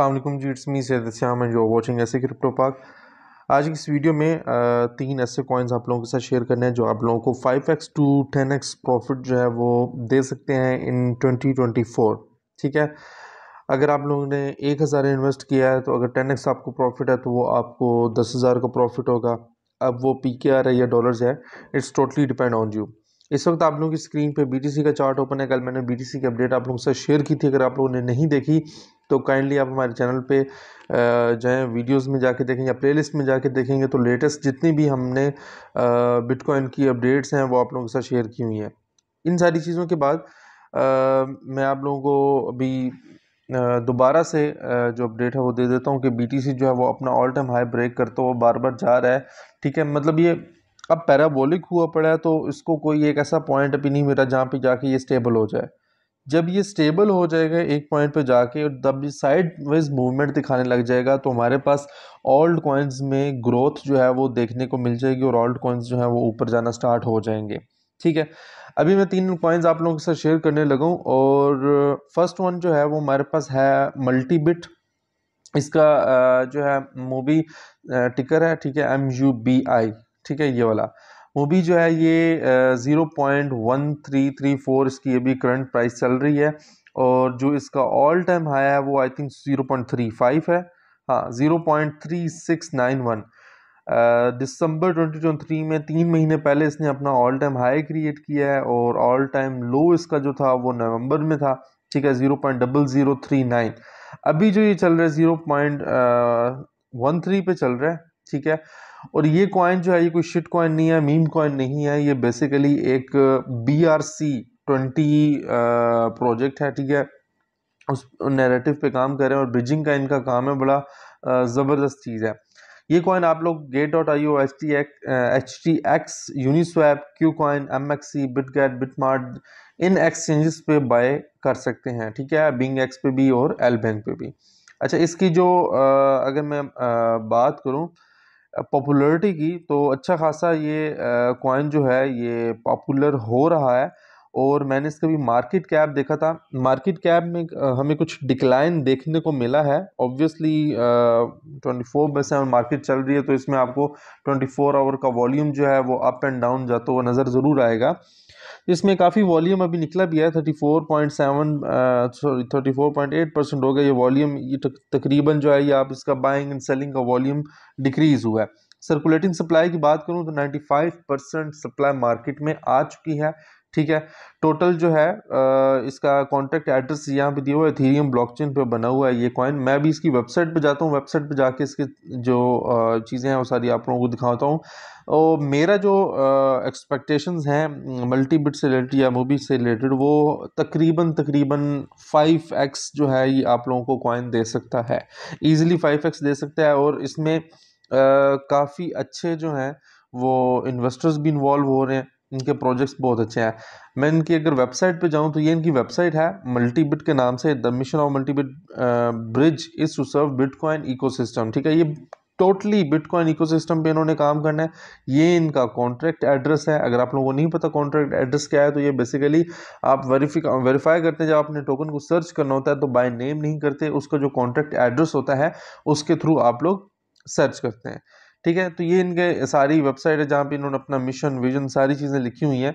अल्लाम जी it's me Syed Shyam and watching ऐसे क्रिप्टो पार्क आज की इस वीडियो में तीन ऐसे कॉइन्स आप लोगों के साथ शेयर करने हैं जो आप लोगों को five X to ten X profit जो है वो दे सकते हैं इन ट्वेंटी ट्वेंटी फोर ठीक है अगर आप लोगों ने एक हज़ार इन्वेस्ट किया है तो अगर टेन एक्स आपको प्रॉफिट है तो वो आपको दस हज़ार का प्रॉफिट होगा अब वो पी के आर है या डॉलर्स है it's totally depend on you इस वक्त आप लोगों की स्क्रीन पे बी का चार्ट ओपन है कल मैंने बी की अपडेट आप लोगों के साथ शेयर की थी अगर आप लोगों ने नहीं देखी तो काइंडली आप हमारे चैनल पे जो है वीडियोस में जाके देखें या प्लेलिस्ट में जाके देखेंगे तो लेटेस्ट जितनी भी हमने बिटकॉइन की अपडेट्स हैं वो आप लोगों के साथ शेयर की हुई हैं इन सारी चीज़ों के बाद मैं आप लोगों को अभी दोबारा से जो अपडेट है वो दे देता हूँ कि बी जो है वो अपना ऑल टाइम हाई ब्रेक करता हुआ बार बार जा रहा है ठीक है मतलब ये अब पैराबोलिक हुआ पड़ा है तो इसको कोई एक ऐसा पॉइंट भी नहीं मिला जहाँ पे जाके ये स्टेबल हो जाए जब ये स्टेबल हो जाएगा एक पॉइंट पे जाके और तब ये साइड वाइज मूवमेंट दिखाने लग जाएगा तो हमारे पास ओल्ड कॉइन्स में ग्रोथ जो है वो देखने को मिल जाएगी और ओल्ड कॉइन्स जो है वो ऊपर जाना स्टार्ट हो जाएंगे ठीक है अभी मैं तीन कॉइन्स आप लोगों के साथ शेयर करने लगाऊँ और फर्स्ट वन जो है वो हमारे पास है मल्टीबिट इसका जो है मूवी टिकर है ठीक है एम यू बी आई ठीक है ये वाला वो भी जो है ये zero point one three three four इसकी अभी करंट प्राइस चल रही है और जो इसका ऑल टाइम हाई है वो I think zero point three five है हाँ zero point three six nine one दिसंबर ट्वेंटी ट्वेंटी थ्री में तीन महीने पहले इसने अपना ऑल टाइम हाई क्रिएट किया है और ऑल टाइम लो इसका जो था वो नवंबर में था ठीक है zero point double zero three nine अभी जो ये चल रहा है ज़ीरो पॉइंट वन थ्री पे चल रहा है ठीक है और ये कॉइन जो है ये कोई शिट कॉइन नहीं है मीम कॉइन नहीं है ये बेसिकली एक B R C twenty project है ठीक है उस नैरेटिव पे काम कर रहे हैं और ब्रिजिंग का इनका काम है बड़ा uh, ज़बरदस्त चीज़ है ये कॉइन आप लोग Gate dot I O H T X H T X Uniswap Q coin M X C bit BitMart इन एक्सचेंजेस पे बाय कर सकते हैं ठीक है बिंग एक्स पे भी और एल बैंक पे भी अच्छा इसकी जो आ, uh, अगर मैं आ, uh, बात करूँ पॉपुलरिटी की तो अच्छा खासा ये कॉइन जो है ये पॉपुलर हो रहा है और मैंने इसका भी मार्केट कैप देखा था मार्केट कैप में हमें कुछ डिक्लाइन देखने को मिला है ऑब्वियसली ट्वेंटी फोर बस सेवन मार्केट चल रही है तो इसमें आपको ट्वेंटी फोर आवर का वॉल्यूम जो है वो अप एंड डाउन जाता हुआ नज़र ज़रूर आएगा इसमें काफ़ी वॉल्यूम अभी निकला भी है thirty four point seven sorry thirty four point eight percent हो गया ये वॉल्यूम ये तकरीबन जो है ये आप इसका बाइंग एंड सेलिंग का वॉल्यूम डिक्रीज़ हुआ है सर्कुलेटिंग सप्लाई की बात करूँ तो 95 परसेंट सप्लाई मार्केट में आ चुकी है ठीक है टोटल जो है इसका कॉन्टैक्ट एड्रेस यहाँ पे दिया हुआ है थीरियम ब्लॉकचेन पे बना हुआ है ये कॉइन मैं भी इसकी वेबसाइट पे जाता हूँ वेबसाइट पे जाके इसके जो चीज़ें हैं वो सारी आप लोगों को दिखाता हूँ और मेरा जो एक्सपेक्टेशंस हैं मल्टी बिट से रिलेटेड या मूवी से रिलेटेड वो तकरीबन तकरीबन फाइव एक्स जो है ये आप लोगों को कॉइन दे सकता है ईजिली फाइव एक्स दे सकता है और इसमें काफ़ी अच्छे जो हैं वो इन्वेस्टर्स भी इन्वॉल्व हो रहे हैं इनके प्रोजेक्ट्स बहुत अच्छे हैं मैं इनकी अगर वेबसाइट पे जाऊँ तो ये इनकी वेबसाइट है मल्टीबिट के नाम से the mission of MultiBit bridge is to serve bitcoin ecosystem ठीक है ये टोटली बिटकॉइन इकोसिस्टम पे इन्होंने काम करना है ये इनका कॉन्ट्रैक्ट एड्रेस है अगर आप लोगों को नहीं पता कॉन्ट्रैक्ट एड्रेस क्या है तो ये बेसिकली आप वेरीफिका वेरीफाई करते हैं जब आपने टोकन को सर्च करना होता है तो बाय नेम नहीं करते उसका जो कॉन्ट्रैक्ट एड्रेस होता है उसके थ्रू आप लोग सर्च करते हैं ठीक है तो ये इनके सारी वेबसाइट है जहाँ पे इन्होंने अपना मिशन विजन सारी चीज़ें लिखी हुई हैं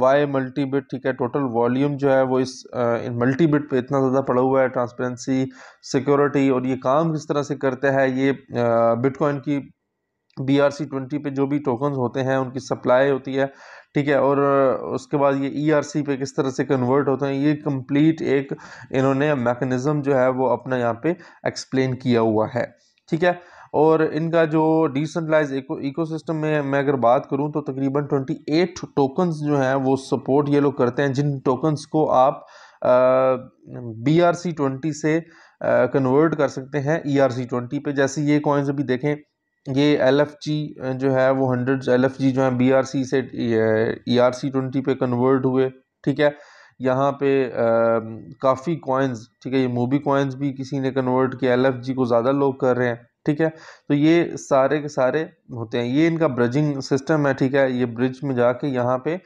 वाई मल्टीबिट ठीक है टोटल वॉल्यूम जो है वो इस इन मल्टीबिट पे इतना ज़्यादा पड़ा हुआ है ट्रांसपेरेंसी सिक्योरिटी और ये काम किस तरह से करते हैं ये बिटकॉइन की बी आर सी ट्वेंटी पे जो भी टोकन होते हैं उनकी सप्लाई होती है ठीक है और उसके बाद ये ई आर सी पे किस तरह से कन्वर्ट होते हैं ये कंप्लीट एक इन्होंने मैकेनिज़्म जो है वो अपना यहाँ पे एक्सप्लेन किया हुआ है ठीक है और इनका जो डिसेंट्रलाइज इको सिस्टम में मैं अगर बात करूं तो तकरीबन 28 टोकन्स जो हैं वो सपोर्ट ये लोग करते हैं जिन टोकन्स को आप बी आर सी ट्वेंटी से कन्वर्ट कर सकते हैं ई आर सी ट्वेंटी पे जैसे ये कॉइन्स अभी देखें ये एल एफ जी जो है वो हंड्रेड एल एफ जी जो है बी आर सी से ई आर सी ट्वेंटी पे कन्वर्ट हुए ठीक है यहाँ पे काफ़ी कॉइन्स ठीक है ये मूवी कॉइन्स भी किसी ने कन्वर्ट किया एल को ज़्यादा लोग कर रहे हैं ठीक है तो ये सारे के सारे होते हैं ये इनका ब्रिजिंग सिस्टम है ठीक है ये ब्रिज में जाके यहाँ पे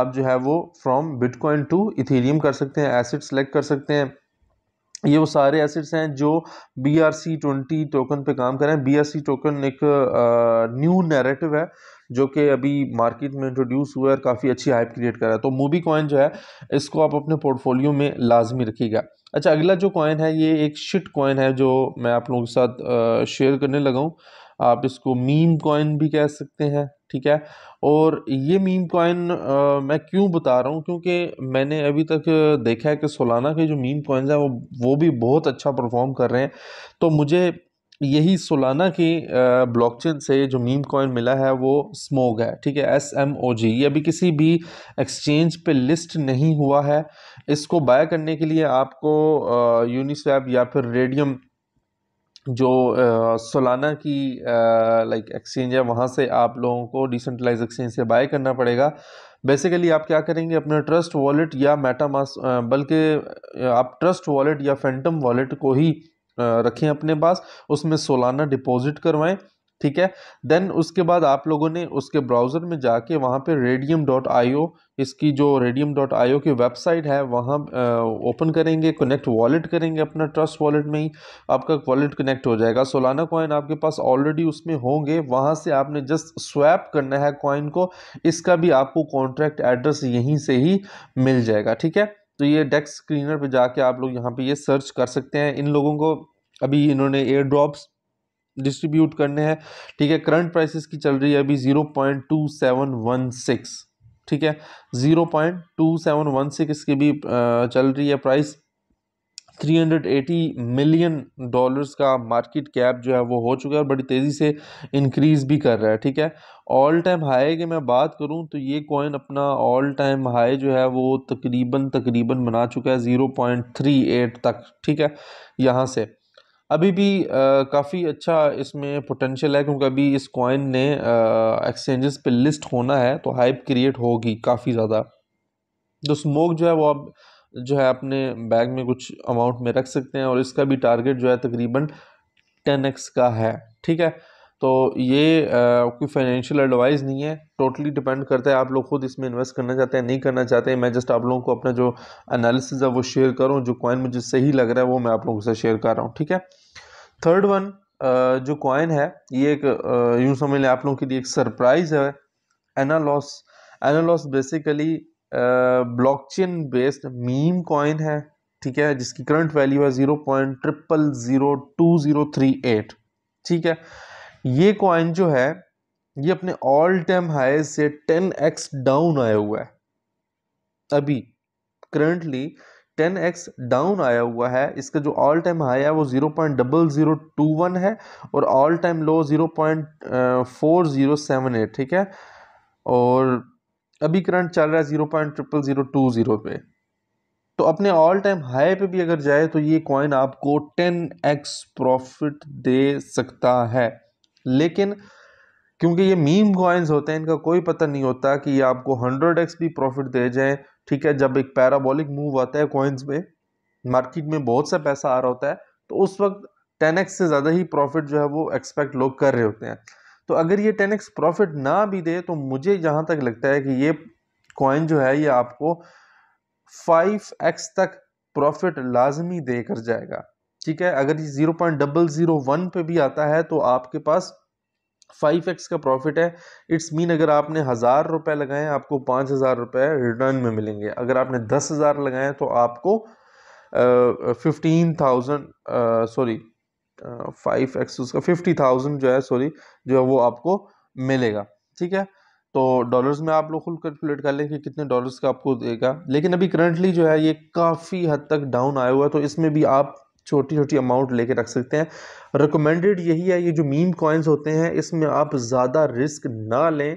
आप जो है वो फ्रॉम बिटकॉइन टू इथेरियम कर सकते हैं एसिड सेलेक्ट कर सकते हैं ये वो सारे एसिड्स हैं जो B R C twenty token पे काम कर रहे हैं बी आर सी टोकन एक न्यू नैरेटिव है जो कि अभी मार्केट में इंट्रोड्यूस हुआ है और काफ़ी अच्छी हाइप क्रिएट कर रहा है तो मूवी कॉइन जो है इसको आप अपने पोर्टफोलियो में लाजमी रखिएगा अच्छा अगला जो कॉइन है ये एक शिट कॉइन है जो मैं आप लोगों के साथ शेयर करने लगा हूँ आप इसको मीम कॉइन भी कह सकते हैं ठीक है और ये मीम कॉइन मैं क्यों बता रहा हूँ क्योंकि मैंने अभी तक देखा है कि सोलाना के जो मीम कॉइन्स हैं वो वो भी बहुत अच्छा परफॉर्म कर रहे हैं तो मुझे यही सोलाना की ब्लॉकचेन से जो मीम कॉइन मिला है वो स्मोग है ठीक है एस एम ओ जी ये अभी किसी भी एक्सचेंज पे लिस्ट नहीं हुआ है इसको बाय करने के लिए आपको यूनिस्वैप या फिर रेडियम जो सोलाना की लाइक एक्सचेंज है वहाँ से आप लोगों को डिसेंट्रलाइज एक्सचेंज से बाय करना पड़ेगा बेसिकली आप क्या करेंगे अपना ट्रस्ट वॉलेट या मेटामास बल्कि आप ट्रस्ट वॉलेट या फैंटम वॉलेट को ही रखें अपने पास उसमें सोलाना डिपॉजिट करवाएं ठीक है देन उसके बाद आप लोगों ने उसके ब्राउज़र में जाके वहाँ पे रेडियम डॉट आई इसकी जो रेडियम डॉट आई की वेबसाइट है वहाँ ओपन करेंगे कनेक्ट वॉलेट करेंगे अपना ट्रस्ट वॉलेट में ही आपका वॉलेट कनेक्ट हो जाएगा सोलाना कॉइन आपके पास ऑलरेडी उसमें होंगे वहाँ से आपने जस्ट स्वैप करना है कॉइन को इसका भी आपको कॉन्ट्रैक्ट एड्रेस यहीं से ही मिल जाएगा ठीक है तो ये डेस्क स्क्रीनर पर जाके आप लोग यहाँ पर ये सर्च कर सकते हैं इन लोगों को अभी इन्होंने एयर ड्रॉप्स डिस्ट्रीब्यूट करने हैं ठीक है करंट प्राइसेस की चल रही है अभी zero point two seven one six ठीक है zero point two seven one six की भी चल रही है price three hundred eighty million dollars का मार्केट कैप जो है वो हो चुका है बड़ी तेज़ी से इंक्रीज़ भी कर रहा है ठीक है ऑल टाइम हाई की मैं बात करूँ तो ये कॉइन अपना ऑल टाइम हाई जो है वो तकरीबन तकरीबन बना चुका है ज़ीरो पॉइंट थ्री एट तक ठीक है यहाँ से अभी भी काफ़ी अच्छा इसमें पोटेंशियल है क्योंकि अभी इस कॉइन ने एक्सचेंजेस पे लिस्ट होना है तो हाइप क्रिएट होगी काफ़ी ज़्यादा तो स्मोक जो है वो आप जो है अपने बैग में कुछ अमाउंट में रख सकते हैं और इसका भी टारगेट जो है तकरीबन टेन एक्स का है ठीक है तो ये कोई फाइनेंशियल एडवाइस नहीं है टोटली डिपेंड करता है आप लोग खुद इसमें इन्वेस्ट करना चाहते हैं नहीं करना चाहते हैं मैं जस्ट आप लोगों को अपना जो एनालिसिस है वो शेयर करूँ जो कॉइन मुझे सही लग रहा है वो मैं आप लोगों से शेयर कर रहा हूँ ठीक है थर्ड वन जो कॉइन है ये एक यूँ समझ लें आप लोगों के लिए एक सरप्राइज़ है एनालॉस एनालॉस basically chain based meme coin है ठीक है जिसकी करंट वैल्यू है zero point triple zero two zero three eight ठीक है ये कॉइन जो है ये अपने ऑल टाइम हाई से टेन एक्स डाउन आया हुआ है अभी करंटली टेन एक्स डाउन आया हुआ है इसका जो ऑल टाइम हाई है वो zero point double zero two one है और all time low zero point four zero seven eight ठीक है और अभी करंट चल रहा है zero point triple zero two zero पे तो अपने ऑल टाइम हाई पे भी अगर जाए तो ये कॉइन आपको टेन एक्स प्रॉफिट दे सकता है लेकिन क्योंकि ये मीम कॉइन्स होते हैं इनका कोई पता नहीं होता कि ये आपको हंड्रेड एक्स भी प्रॉफिट दे जाए ठीक है जब एक पैराबॉलिक मूव आता है कॉइन्स में मार्केट में बहुत सा पैसा आ रहा होता है तो उस वक्त टेन एक्स से ज़्यादा ही प्रॉफिट जो है वो एक्सपेक्ट लोग कर रहे होते हैं तो अगर ये टेन एक्स प्रॉफिट ना भी दे तो मुझे जहाँ तक लगता है कि ये कॉइन जो है ये आपको फाइव एक्स तक प्रॉफिट लाजमी दे कर जाएगा ठीक है अगर ये zero point double zero one पे भी आता है तो आपके पास फाइव एक्स का प्रॉफिट है इट्स मीन अगर आपने हज़ार रुपए लगाए आपको पांच हज़ार रुपए रिटर्न में मिलेंगे अगर आपने दस हज़ार लगाए तो आपको fifteen thousand sorry five x उसका फिफ्टी थाउजेंड जो है सॉरी जो है वो आपको मिलेगा ठीक है तो डॉलर्स में आप लोग खुद कैलकुलेट कर लें कि कितने डॉलर्स का आपको देगा लेकिन अभी करंटली जो है ये काफ़ी हद तक डाउन आया हुआ है तो इसमें भी आप छोटी छोटी अमाउंट लेके रख सकते हैं रिकमेंडेड यही है ये जो मीम कॉइन्स होते हैं इसमें आप ज़्यादा रिस्क ना लें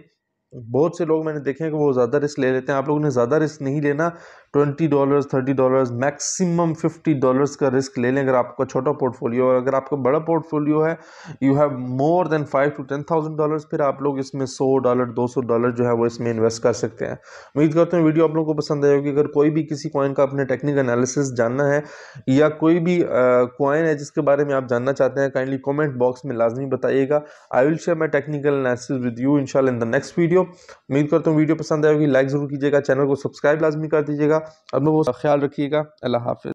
बहुत से लोग मैंने देखे हैं कि वो ज़्यादा रिस्क ले लेते हैं आप लोगों ने ज़्यादा रिस्क नहीं लेना twenty dollars thirty dollars maximum fifty dollars का रिस्क ले लें अगर आपका छोटा पोर्टफोलियो और अगर आपका बड़ा पोर्टफोलियो है you have more than five to ten thousand dollars फिर आप लोग इसमें सौ डॉलर दो सौ डॉलर जो है वो इसमें इन्वेस्ट कर सकते हैं उम्मीद करते हैं वीडियो आप लोगों को पसंद आए होगी अगर कोई भी किसी कॉइन का अपने टेक्निकल एनालिसिस जानना है या कोई भी कॉइन है जिसके बारे में आप जानना चाहते हैं काइंडली कॉमेंट बॉक्स में लाजमी बताइएगा I will share my technical analysis with you in in the next video video उम्मीद करता हूँ वीडियो पसंद आएगी लाइक ज़रूर कीजिएगा चैनल को सब्सक्राइब लाजमी कर दीजिएगा अपना वो ख्याल रखिएगा अल्लाह हाफि